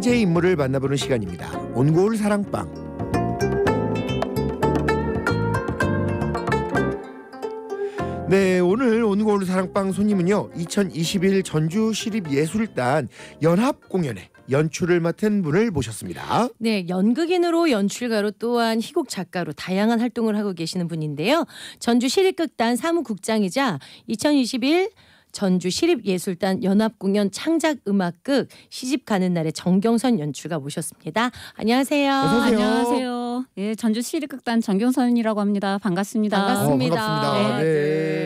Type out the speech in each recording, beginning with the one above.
화제의 인물을 만나보는 시간입니다. 온고울 사랑방. 네, 오늘 온고울 사랑방 손님은요. 2021 전주시립예술단 연합공연회 연출을 맡은 분을 모셨습니다. 네, 연극인으로 연출가로 또한 희곡 작가로 다양한 활동을 하고 계시는 분인데요. 전주 시립극단 사무국장이자 2021 전주 시립예술단 연합공연 창작음악극 시집 가는 날의 정경선 연출가 모셨습니다. 네, 안녕하세요. 안녕하세요. 예, 전주 시립극단 정경선이라고 합니다. 반갑습니다. 반갑습니다. 어, 반갑습니다. 네. 네.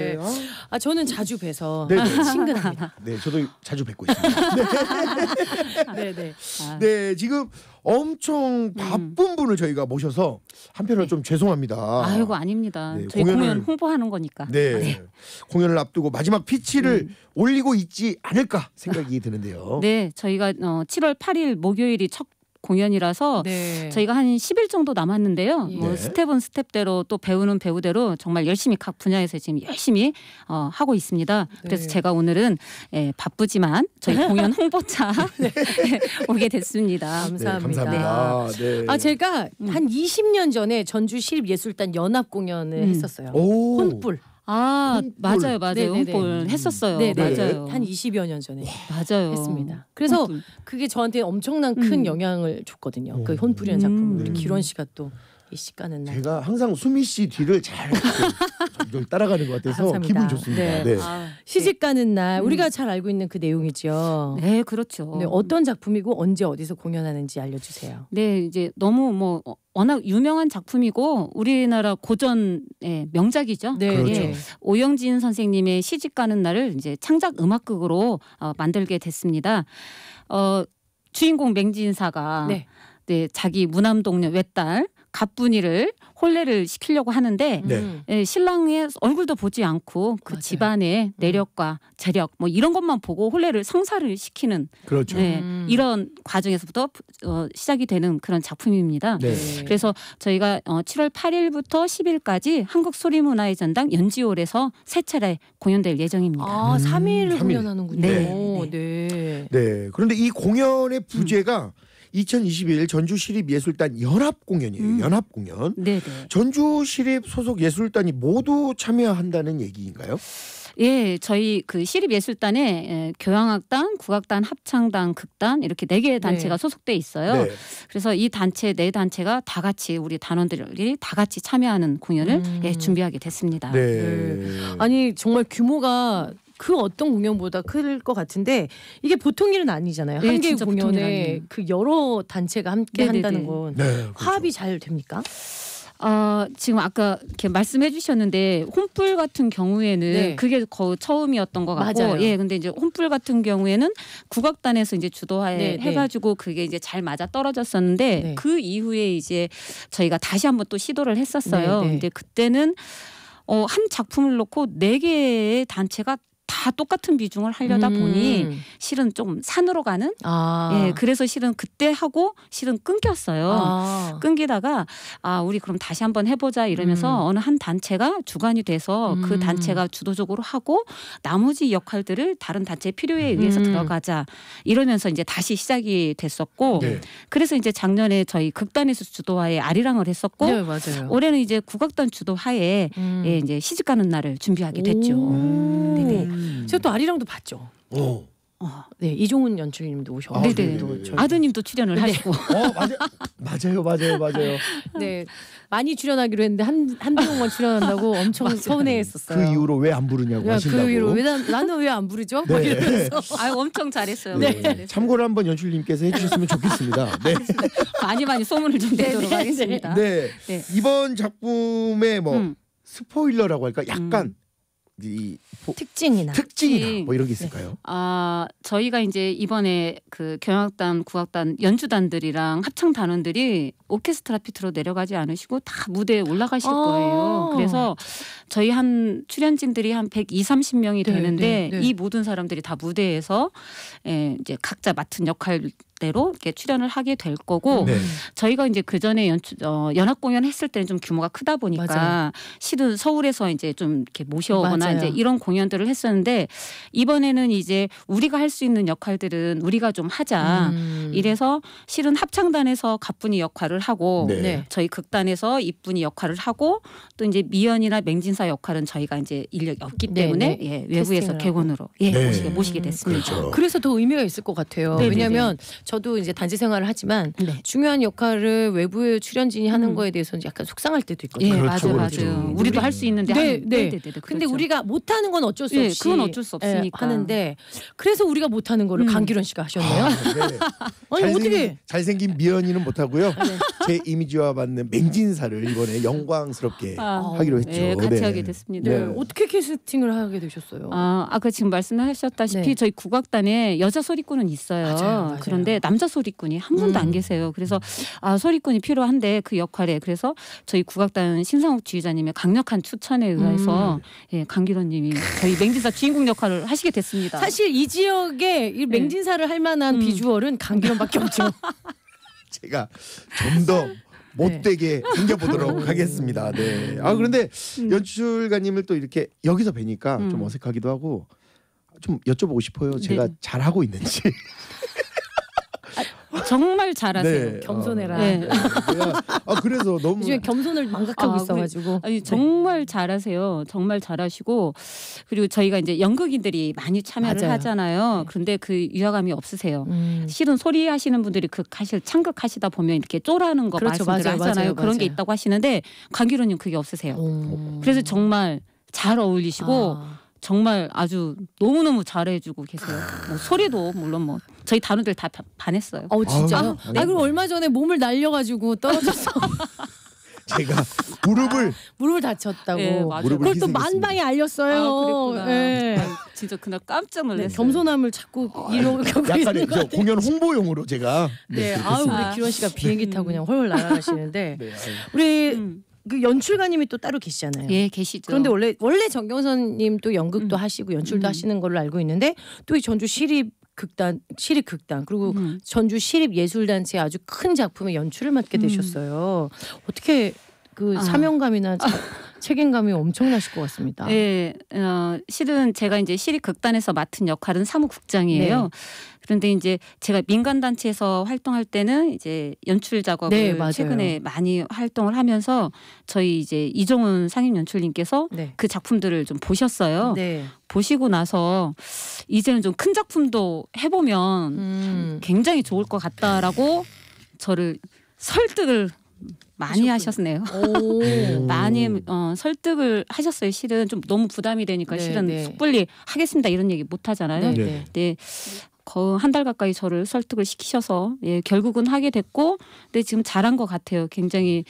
아 저는 자주 뵈서 네네. 네. 친근합니다. 네, 저도 자주 뵙고 있습니다. 네, 네, 아. 네. 지금 엄청 음. 바쁜 음. 분을 저희가 모셔서 한편으로 네. 좀 죄송합니다. 아이고 아닙니다. 네, 저희 공연을, 공연 홍보하는 거니까. 네, 아, 네, 공연을 앞두고 마지막 피치를 음. 올리고 있지 않을까 생각이 드는데요. 네, 저희가 어, 7월 8일 목요일이 첫 공연이라서 네. 저희가 한 10일 정도 남았는데요. 예. 뭐 네. 스텝은 스텝대로 또 배우는 배우대로 정말 열심히 각 분야에서 지금 열심히 어, 하고 있습니다. 네. 그래서 제가 오늘은 예, 바쁘지만 저희 네. 공연 홍보차 네. 오게 됐습니다. 감사합니다. 감사합니다. 아 제가 음. 한 20년 전에 전주 시립예술단 연합 공연을 음. 했었어요. 혼뿔. 아 홈볼. 맞아요 맞아요 네네네. 홈볼 네, 네. 했었어요 네네. 네. 맞아요 한 20여 년 전에 맞아요 했습니다 그래서 그게 저한테 엄청난 큰 음. 영향을 줬거든요 그 혼불이라는 음. 작품을 음. 기론 씨가 또이 시간은 제가 항상 수미 씨 뒤를 잘 따라가는 것 같아서 감사합니다. 기분 좋습니다. 네. 네. 아, 시집 예. 가는 날 음. 우리가 잘 알고 있는 그 내용이죠. 네, 그렇죠. 네, 어떤 작품이고 언제 어디서 공연하는지 알려주세요. 네, 이제 너무 뭐 어, 워낙 유명한 작품이고 우리나라 고전의 명작이죠. 네, 예. 그렇죠. 예. 오영진 선생님의 시집 가는 날을 이제 창작 음악극으로 어, 만들게 됐습니다. 어, 주인공 맹진사가 네. 네, 자기 무남 동료 외딸 갑분이를 혼례를 시키려고 하는데 네. 예, 신랑의 얼굴도 보지 않고 그 맞아요. 집안의 음. 내력과 재력 뭐 이런 것만 보고 혼례를 성사를 시키는 그렇죠. 예, 음. 이런 과정에서부터 어, 시작이 되는 그런 작품입니다. 네. 그래서 저희가 어, 7월 8일부터 10일까지 한국 소리문화의 전당 연지홀에서 세 차례 공연될 예정입니다. 아, 음. 3일을 3일. 공연하는군요. 네. 네. 네. 그런데 이 공연의 부제가 음. 2021 전주시립예술단 연합공연이에요. 음. 연합공연. 네, 네 전주시립 소속 예술단이 모두 참여한다는 얘기인가요? 예, 저희 그 시립예술단에 예, 교향악단, 국악단, 합창단, 극단 이렇게 네 개의 단체가 네. 소속돼 있어요. 네. 그래서 이 단체 네 단체가 다 같이 우리 단원들이 다 같이 참여하는 공연을 예, 음. 예, 준비하게 됐습니다. 네. 네. 아니 정말 규모가 그 어떤 공연보다 클 것 같은데 이게 보통 일은 아니잖아요. 네, 예, 한개 공연에 그 여러 단체가 함께 네네네. 네, 한다는 네. 건 네, 그렇죠. 화합이 잘 됩니까? 어, 지금 아까 이렇게 말씀해 주셨는데 홈플 같은 경우에는 네. 그게 거 처음이었던 것 같고 맞아요. 예 근데 이제 홈플 같은 경우에는 국악단에서 이제 주도해 네, 네, 해가지고 네. 그게 이제 잘 맞아 떨어졌었는데 그 이후에 이제 저희가 다시 한번 또 시도를 했었어요 근데 그때는 어, 한 작품을 놓고 네 개의 단체가 다 똑같은 비중을 하려다 음. 보니 실은 좀 산으로 가는 아. 예 그래서 실은 그때 하고 실은 끊겼어요 아. 끊기다가 아 우리 그럼 다시 한번 해보자 이러면서 음. 어느 한 단체가 주관이 돼서 그 음. 그 단체가 주도적으로 하고 나머지 역할들을 다른 단체 필요에 음. 의해서 들어가자 이러면서 이제 다시 시작이 됐었고 네. 그래서 이제 작년에 저희 극단에서 주도하에 아리랑을 했었고 네, 올해는 이제 국악단 주도하에 음. 예, 이제 시집가는 날을 준비하게 됐죠. 네네. 음. 제가 또 아리랑도 봤죠. 오. 어, 네 이종훈 연출님도 오셨고 아, 네, 네, 네, 네. 저희... 아드님도 출연을 네. 하시고 어, 맞아, 맞아요 맞아요 맞아요 네 많이 출연하기로 했는데 한 한동안 출연한다고 엄청 서운해했었어요 그 이후로 왜 안 부르냐고 그 하신다고 그 이후로 왜 나, 나는 왜 안 부르죠? 네. 아 엄청 잘했어요 네. 네. 참고를 한번 연출님께서 해주셨으면 좋겠습니다 네. 많이 많이 소문을 좀 내도록 하겠습니다 네. 이번 작품의 뭐 음. 스포일러라고 할까 약간 음. 이 포, 특징이나 특징이나 뭐 이런 게 있을까요? 네. 아 저희가 이제 이번에 그 경악단, 국악단, 연주단들이랑 합창 단원들이 오케스트라 피트로 내려가지 않으시고 다 무대에 올라가실 아 거예요. 그래서 저희 한 출연진들이 한 120, 30명이 네, 되는데 네, 네, 이 모든 사람들이 다 무대에서 예, 이제 각자 맡은 역할 방대로 이렇게 출연을 하게 될 거고 네. 저희가 이제 그 전에 연출 어, 연합 공연 했을 때는 좀 규모가 크다 보니까 맞아 시도 서울에서 이제 좀 이렇게 모셔오거나 맞아요. 이제 이런 공연들을 했었는데 이번에는 이제 우리가 할 수 있는 역할들은 우리가 좀 하자 음. 이래서 실은 합창단에서 가뿐이 역할을 하고 네. 네. 저희 극단에서 이뿐이 역할을 하고 또 이제 미연이나 맹진사 역할은 저희가 이제 인력이 없기 네, 때문에 네. 예, 외부에서 개원으로 예, 모시게, 모시게 됐습니다. 그렇죠. 그래서 더 의미가 있을 것 같아요. 네 왜냐하면 저도 이제 단지 생활을 하지만 네. 중요한 역할을 외부의 출연진이 하는 음. 거에 대해서는 약간 속상할 때도 있거든요. 예, 그렇죠, 맞아, 맞아. 그렇죠. 우리도 할 수 있는데 네, 한, 네. 네, 네, 네, 그렇죠. 근데 우리가 못 하는 건 어쩔 수 예, 없이 그건 어쩔 수 예, 없으니까 하는데 그래서 우리가 못 하는 거를 음. 강기론 씨가 하셨네요. 아, 네. 아니 잘생긴, 어떻게 잘생긴 미연이는 못 하고요. 아, 네. 제 이미지와 맞는 맹진사를 이번에 영광스럽게 아, 하기로 네, 했죠. 네, 같이 하게 됐습니다. 어떻게 캐스팅을 하게 되셨어요? 아, 아까 지금 말씀하셨다시피 저희 국악단에 여자 소리꾼은 있어요. 맞아요, 맞아요. 그런데 남자 소리꾼이 한 분도 음. 안 계세요. 그래서 아 소리꾼이 필요한데 그 역할에 그래서 저희 국악단 신상욱 지휘자님의 강력한 추천에 의해서 음. 예, 강기론님이 저희 맹진사 주인공 역할을 하시게 됐습니다. 사실 이 지역에 이 네. 맹진사를 할 만한 음. 비주얼은 강기론밖에 없죠. 제가 좀 더 못되게 네. 생겨보도록 음. 하겠습니다. 네. 아 그런데 음. 연출가님을 또 이렇게 여기서 뵈니까 음. 좀 어색하기도 하고 좀 여쭤보고 싶어요. 제가 네. 잘 하고 있는지. 정말 잘하세요. 네. 겸손해라. 아, 네. 네. 아 그래서 너무 요즘에 겸손을 망각하고 아, 있어가지고. 아니 네. 정말 잘하세요. 정말 잘하시고 그리고 저희가 이제 연극인들이 많이 참여를 맞아요. 하잖아요. 네. 그런데 그 유화감이 없으세요. 음. 실은 소리 하시는 분들이 그 사실 창극하시다 보면 이렇게 쪼라는 거 그렇죠, 말씀들 맞아요, 하잖아요. 맞아요, 그런 게 있다고 하시는데 강기로님 그게 없으세요. 오. 그래서 정말 잘 어울리시고. 아. 정말 아주 너무너무 잘해주고 계세요. 아. 뭐 소리도 물론 뭐 저희 단른 들다 반했어요. 어 진짜요? 아, 네. 아, 그럼 얼마 전에 몸을 날려가지고 떨어져서 제가 무릎을 무릎을 다쳤다고 네, 무릎을 그걸 또 만방에 알렸어요. 아, 네. 진짜 그날 깜짝 놀랐어요. 네, 겸손함을 자꾸 아, 이러고 약간 저 공연 홍보용으로 제가 네, 네 아우 우리 기원 씨가 비행기 타고 그냥 훨훨 네. 날아가시는데 네, 우리 음. 그 연출가님이 또 따로 계시잖아요. 예, 계시죠. 그런데 원래 원래 정경선님도 연극도 음. 하시고 연출도 음. 하시는 걸로 알고 있는데 또 이 전주 시립 극단 시립 극단 그리고 음. 전주 시립 예술단체 아주 큰 작품의 연출을 맡게 음. 되셨어요. 어떻게 그 아. 사명감이나 아. 책임감이 엄청나실 것 같습니다. 예, 어, 실은 제가 이제 시립 극단에서 맡은 역할은 사무국장이에요. 네. 그런데 이제 제가 민간 단체에서 활동할 때는 이제 연출 작업을 네, 최근에 많이 활동을 하면서 저희 이제 이종훈 상임 연출님께서 네. 그 작품들을 좀 보셨어요. 네. 보시고 나서 이제는 좀 큰 작품도 해보면 음. 굉장히 좋을 것 같다라고 저를 설득을 많이 하셨네요. 많이 어, 설득을 하셨어요. 실은 좀 너무 부담이 되니까 네, 실은 네. 섣불리 하겠습니다 이런 얘기 못 하잖아요. 네, 네, 네. 거의 한달 가까이 저를 설득을 시키셔서 예, 결국은 하게 됐고 근데 지금 잘한 것 같아요. 굉장히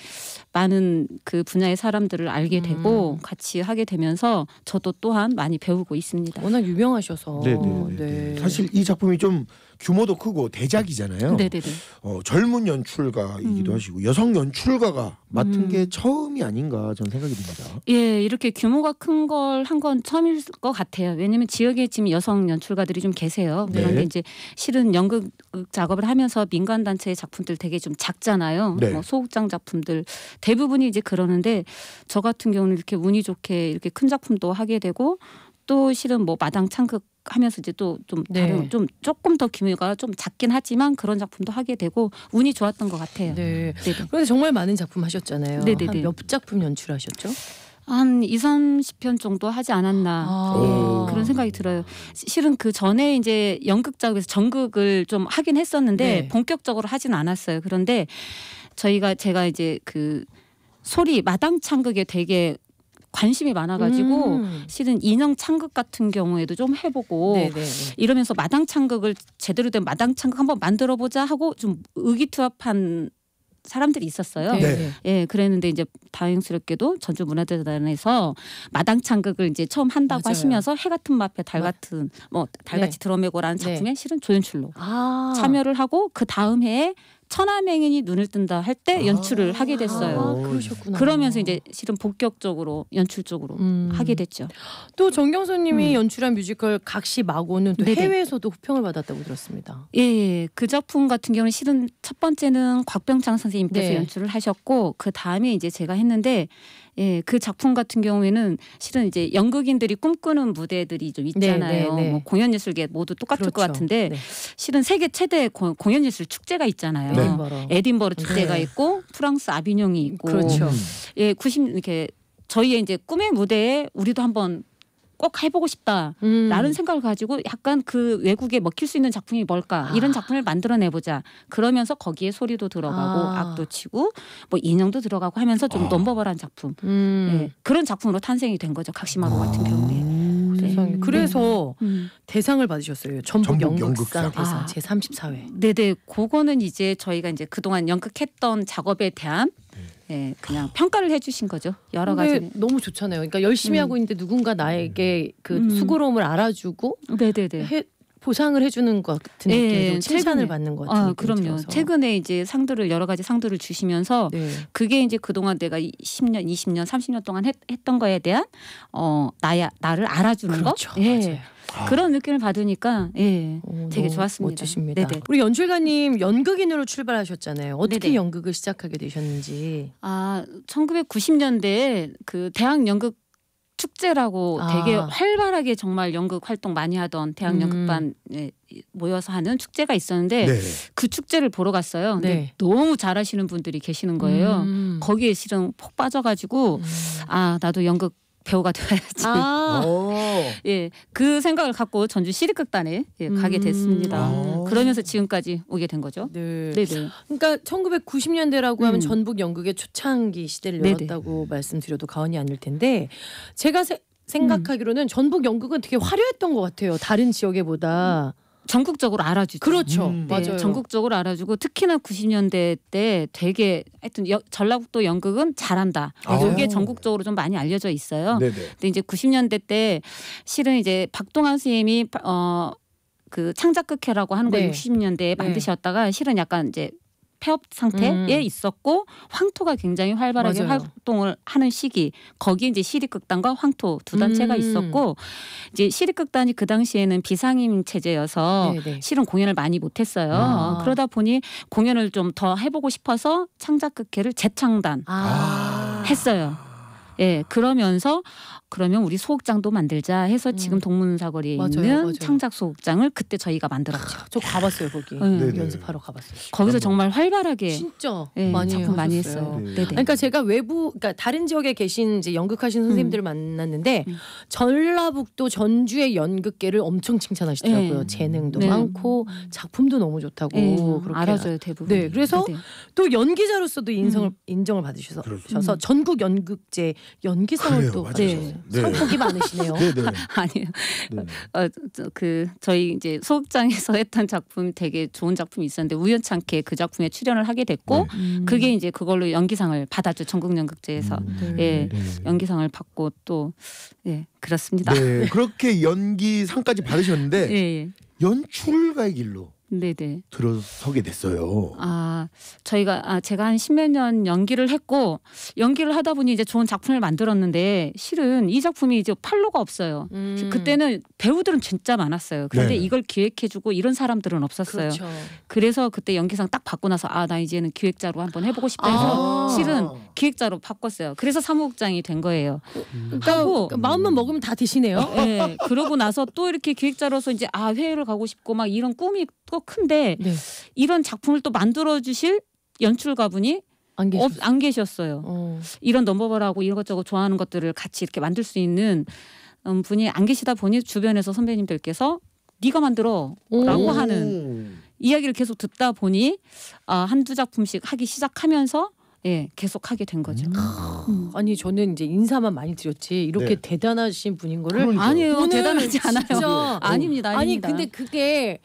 많은 그 분야의 사람들을 알게 음. 되고 같이 하게 되면서 저도 또한 많이 배우고 있습니다. 워낙 유명하셔서. 네, 네, 네, 네. 사실 이 작품이 좀 규모도 크고 대작이잖아요. 네, 네, 네. 어, 젊은 연출가이기도 음. 하시고 여성 연출가가 맡은 음. 게 처음이 아닌가 저는 생각이 듭니다. 예, 이렇게 규모가 큰 걸 한 건 처음일 것 같아요. 왜냐하면 지역에 지금 여성 연출가들이 좀 계세요. 그런데 네. 이제 실은 연극 작업을 하면서 민간 단체의 작품들 되게 좀 작잖아요. 네. 뭐 소극장 작품들 대부분이 이제 그러는데 저 같은 경우는 이렇게 운이 좋게 이렇게 큰 작품도 하게 되고 또 실은 뭐 마당 창극 하면서 이제 또좀 네. 다른 좀 조금 더 규모가 좀 작긴 하지만 그런 작품도 하게 되고 운이 좋았던 것 같아요. 네. 네네. 그런데 정말 많은 작품 하셨잖아요. 몇 작품 연출하셨죠? 한 2, 30편 정도 하지 않았나 아 네, 그런 생각이 들어요. 시, 실은 그 전에 이제 연극작에서 전극을 좀 하긴 했었는데 네. 본격적으로 하진 않았어요. 그런데 저희가 제가 이제 그 소리 마당 창극에 되게 관심이 많아가지고 음. 실은 인형 창극 같은 경우에도 좀 해보고 네네. 네, 네. 이러면서 마당 창극을 제대로 된 마당 창극 한번 만들어 보자 하고 좀 의기투합한 사람들이 있었어요. 네, 네. 예, 그랬는데 이제 다행스럽게도 전주 문화재단에서 마당 창극을 이제 처음 한다고 맞아요. 하시면서 해 같은 마패 달 같은 뭐 달같이 네. 드러메고라는 작품에 네. 실은 조연출로 아. 참여를 하고 그 다음 해에 천하맹인이 눈을 뜬다 할때 아. 연출을 하게 됐어요. 아, 그러면서 이제 실은 본격적으로 연출 쪽으로 음. 하게 됐죠. 또 정경수님이 음. 연출한 뮤지컬 각시 마고는 해외에서도 호평을 받았다고 들었습니다. 예, 예, 그 작품 같은 경우는 실은 첫 번째는 곽병창 선생님께서 네. 연출을 하셨고 그 다음에 이제 제가 했는데 예, 그 작품 같은 경우에는 실은 이제 연극인들이 꿈꾸는 무대들이 좀 네, 있잖아요. 네, 네, 네. 뭐 공연예술계 모두 똑같을 그렇죠. 것 같은데 네. 실은 세계 최대 공연예술 축제가 있잖아요. 네. 에딘버러, 에딘버러 축제가 있고 프랑스 아비뇽이 있고 그렇죠. 예, 90 이렇게 저희의 이제 꿈의 무대에 우리도 한번 꼭 해보고 싶다라는 음. 생각을 가지고 약간 그 외국에 먹힐 수 있는 작품이 뭘까 아. 이런 작품을 만들어내보자 그러면서 거기에 소리도 들어가고 아. 악도 치고 뭐 인형도 들어가고 하면서 좀 아. 넘버벌한 작품 음. 네. 그런 작품으로 탄생이 된 거죠 각시마루 같은 아. 경우에. 네. 그래서 네. 음. 대상을 받으셨어요. 전북, 전북 연극상, 연상 대상 아. 제34회. 네네. 그거는 이제 저희가 이제 그동안 연극했던 작업에 대한 예, 그냥 평가를 해주신 거죠. 여러 가지 너무 좋잖아요. 그러니까 열심히 음. 하고 있는데 누군가 나에게 그 음. 수고로움을 알아주고 네네네. 해, 보상을 해주는 것 같은 네, 예, 느낌으 칭찬을 받는 것 아, 같은 아, 그럼요. 들어서. 최근에 이제 상들을 여러 가지 상들을 주시면서 네. 그게 이제 그동안 내가 10년, 20년, 30년 동안 했, 던 거에 대한 어 나야 나를 알아주는 그렇죠, 거. 예. 맞아요. 아. 그런 느낌을 받으니까 예, 오, 되게 좋았습니다. 멋지십니다. 네네. 우리 연출가님 연극인으로 출발하셨잖아요. 어떻게 네네. 연극을 시작하게 되셨는지. 아, 1990년대 그 대학 연극 축제라고 아. 되게 활발하게 정말 연극 활동 많이 하던 대학 연극반 음. 모여서 하는 축제가 있었는데 네. 그 축제를 보러 갔어요. 네. 너무 잘하시는 분들이 계시는 거예요. 음. 거기에 실은 폭 빠져가지고 음. 아 나도 연극 배우가 되어야지 아. 예, 그 생각을 갖고 전주 시립극단에 예, 가게 음. 됐습니다. 아. 그러면서 지금까지 오게 된 거죠. 네. 네네. 그러니까 1990년대라고 음. 하면 전북 연극의 초창기 시대를 열었다고 네네. 말씀드려도 과언이 아닐 텐데 제가 세, 생각하기로는 음. 전북 연극은 되게 화려했던 것 같아요. 다른 지역에보다. 전국적으로 알아주죠. 그렇죠. 음. 네, 맞아요. 전국적으로 알아주고 특히나 90년대 때 되게 하여튼 여, 전라북도 연극은 잘한다. 이게 아. 전국적으로 좀 많이 알려져 있어요. 네네. 근데 이제 90년대 때 실은 이제 박동환 선생님이 어, 그 창작극회라고 하는 걸 네. 60년대에 만드셨다가 실은 약간 이제 폐업 상태에 음. 있었고 황토가 굉장히 활발하게 맞아요. 활동을 하는 시기 거기 이제 시립극단과 황토 두 단체가 음. 있었고 이제 시립극단이 그 당시에는 비상임 체제여서 네네. 네. 실은 공연을 많이 못했어요. 아. 어, 그러다 보니 공연을 좀 더 해보고 싶어서 창작극회를 재창단 아. 했어요. 예, 그러면서 그러면 우리 소극장도 만들자 해서 음. 지금 동문사거리에 있는 맞아요. 창작 소극장을 그때 저희가 만들었죠. 아, 저 가봤어요 거기 네. 연습하러 가봤어요. 거기서 정말 활발하게 진짜 네, 많이 작품 많이 했어요. 네. 네 그러니까 제가 외부 그러니까 다른 지역에 계신 이제 연극하시는 선생님들을 음. 만났는데 음. 전라북도 전주의 연극계를 엄청 칭찬하시더라고요. 네. 재능도 네. 많고 작품도 너무 좋다고 네. 그렇게 알아줘요 대부분. 네 그래서 네또 연기자로서도 인성을 음. 인정을 받으셔서 그렇죠. 음. 전국 연극제 연기상을 또 맞으셨어요. 네. 선곡이 많으시네요. 네네. 아니요 네. 어, 저, 그 저희 이제 소극장에서 했던 작품 되게 좋은 작품이 있었는데 우연찮게 그 작품에 출연을 하게 됐고 네. 음. 그게 이제 그걸로 연기상을 받았죠. 전국연극제에서 음, 네. 예 네. 연기상을 받고 또예 그렇습니다. 네 그렇게 연기상까지 받으셨는데 예, 예. 연출가의 길로 네네. 들어서게 됐어요. 아, 저희가 아, 제가 한 십몇 년 연기를 했고 연기를 하다 보니 이제 좋은 작품을 만들었는데 실은 이 작품이 이제 팔로가 없어요. 음. 그때는 배우들은 진짜 많았어요. 그런데 네. 이걸 기획해주고 이런 사람들은 없었어요. 그렇죠. 그래서 그때 연기상 딱 받고 나서 아, 나 이제는 기획자로 한번 해보고 싶다 해서 아. 실은 기획자로 바꿨어요. 그래서 사무국장이 된 거예요. 그러니까 하 그러니까 마음만 먹으면 다 되시네요. 네. 그러고 나서 또 이렇게 기획자로서 이제 아 회의를 가고 싶고 막 이런 꿈이 또 큰데 네. 이런 작품을 또 만들어 주실 연출가분이 안, 계셨... 안 계셨어요. 어. 이런 넘버버라고 이것저것 좋아하는 것들을 같이 이렇게 만들 수 있는 음, 분이 안 계시다 보니 주변에서 선배님들께서 네가 만들어라고 하는 이야기를 계속 듣다 보니 아, 한두 작품씩 하기 시작하면서 예, 계속 하게 된 거죠. 음. 음. 아니 저는 이제 인사만 많이 드렸지 이렇게 네. 대단하신 분인 거를 그러니까아니요 대단하지 않아요. 진 아닙니다, 네. 아닙니다. 아니 근데 그게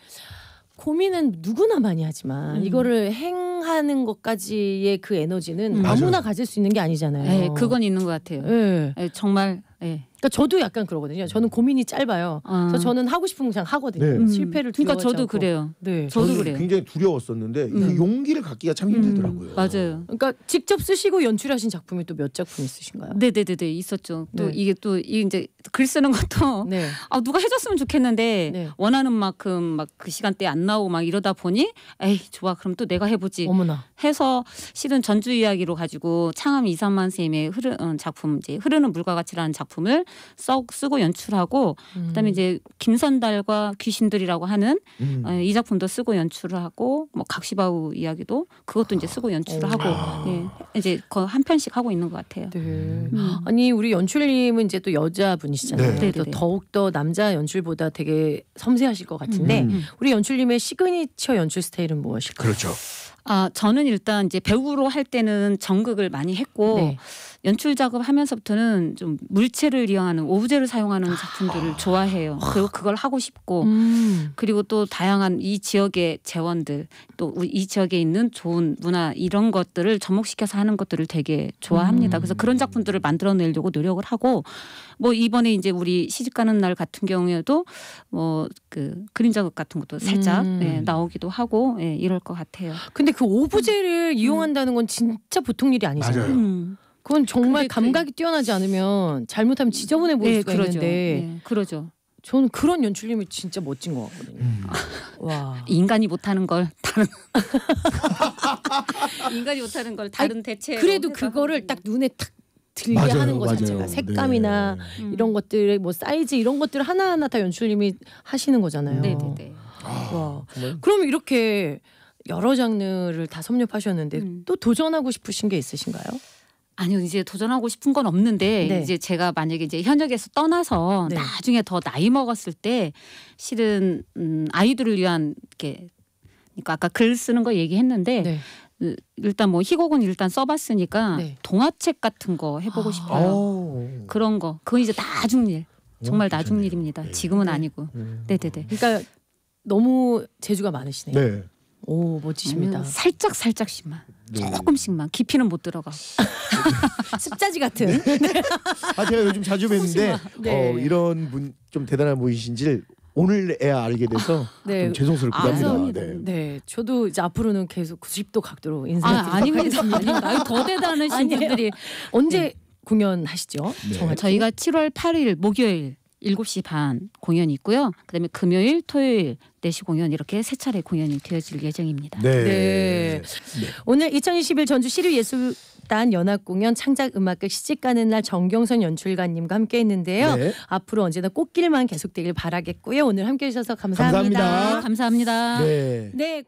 고민은 누구나 많이 하지만 음. 이거를 행하는 것까지의 그 에너지는 음. 아무나 맞아요. 가질 수 있는 게 아니잖아요. 네, 그건 있는 것 같아요. 네. 네, 정말 네. 그러니까 저도 약간 그러거든요. 저는 고민이 짧아요. 아. 그래서 저는 하고 싶은 그냥 하거든요. 네. 실패를 그러니까 저도 않고. 그래요. 네. 저도, 그래요. 굉장히 두려웠었는데 그 음. 그 용기를 갖기가 참 힘들더라고요. 음. 맞아요. 그러니까 직접 쓰시고 연출하신 작품이 또 몇 작품 있으신가요? 네, 네, 네, 네 있었죠. 또 네. 이게 또 이제 글 쓰는 것도 네. 아 누가 해줬으면 좋겠는데 네. 원하는 만큼 막 그 시간대 에안 나오고 막 이러다 보니 에이 좋아 그럼 또 내가 해보지. 어머나. 해서 실은 전주 이야기로 가지고 창암 이삼만 쌤의 흐르 어, 작품 이제 흐르는 물과 같이라는 작품 작품을 써, 쓰고 연출하고 음. 그다음에 이제 김선달과 귀신들이라고 하는 음. 어, 이 작품도 쓰고 연출을 하고 뭐 각시바우 이야기도 그것도 이제 쓰고 연출을 하고 어. 예, 이제 한 편씩 하고 있는 것 같아요. 네. 음. 아니 우리 연출님은 이제 또 여자분이시잖아요. 네. 또 네, 네, 네. 더욱 더 남자 연출보다 되게 섬세하실 것 같은데 음, 음, 음. 우리 연출님의 시그니처 연출 스타일은 무엇일까요? 그렇죠. 아 저는 일단 이제 배우로 할 때는 정극을 많이 했고. 네. 연출 작업하면서부터는 좀 물체를 이용하는 오브제를 사용하는 작품들을 아. 좋아해요. 그리고 그걸 하고 싶고 음. 그리고 또 다양한 이 지역의 재원들 또 이 지역에 있는 좋은 문화 이런 것들을 접목시켜서 하는 것들을 되게 좋아합니다. 음. 그래서 그런 작품들을 만들어내려고 노력을 하고 뭐 이번에 이제 우리 시집 가는 날 같은 경우에도 뭐그 그림 작업 같은 것도 살짝 음. 예, 나오기도 하고 예, 이럴 것 같아요. 근데 그 오브제를 음. 이용한다는 건 진짜 보통 일이 아니잖아요. 맞아요. 음. 그건 정말 감각이 그 뛰어나지 않으면 잘못하면 음. 지저분해 보일 네, 수가 그러죠. 있는데 네, 그러죠. 저는 그런 연출님이 진짜 멋진 것 같거든요. 음. 와 인간이 못하는 걸 다른 인간이 못하는 걸 다른 대체 그래도 그거를 딱 눈에 탁 들게 맞아요, 하는 것 자체가 색감이나 네. 음. 이런 것들뭐 사이즈 이런 것들 하나 하나 다 연출님이 하시는 거잖아요. 네네네. 네, 네. 아, 와 그럼 이렇게 여러 장르를 다 섭렵하셨는데 음. 또 도전하고 싶으신 게 있으신가요? 아니요 이제 도전하고 싶은 건 없는데 네. 이제 제가 만약에 이제 현역에서 떠나서 네. 나중에 더 나이 먹었을 때 실은 음, 아이들을 위한 이렇게 그러니까 아까 글 쓰는 거 얘기했는데 네. 일단 뭐 희곡은 일단 써봤으니까 네. 동화책 같은 거 해보고 아. 싶어요 오. 그런 거 그건 이제 나중일 정말 나중일입니다 네. 지금은 네. 아니고 음. 네네네 그러니까 너무 재주가 많으시네요. 오 멋지십니다. 살짝 살짝씩만 네. 조금씩만 깊이는 못 들어가. 습자지 같은. 네. 아 제가 요즘 자주 뵙는데 어, 네. 어, 이런 분 좀 대단한 분이신지를 오늘에야 알게 돼서 아, 네. 좀죄송스럽기 아, 합니다. 네. 네. 저도 이제 앞으로는 계속 90도 그 각도로 인사 아, 아닙니다. 아닙니다. 더 대단하신 분들이 언제 네. 공연하시죠? 네. 저희가 7월 8일 목요일 7시 반 공연이 있고요. 그다음에 금요일, 토요일 4시 공연 이렇게 세 차례 공연이 되어질 예정입니다. 네. 네. 네. 오늘 2021 전주 시류예술단 연합공연 창작음악극 시집가는 날 정경선 연출가님과 함께했는데요. 네. 앞으로 언제나 꽃길만 계속되길 바라겠고요. 오늘 함께해 주셔서 감사합니다. 감사합니다. 감사합니다. 네. 네.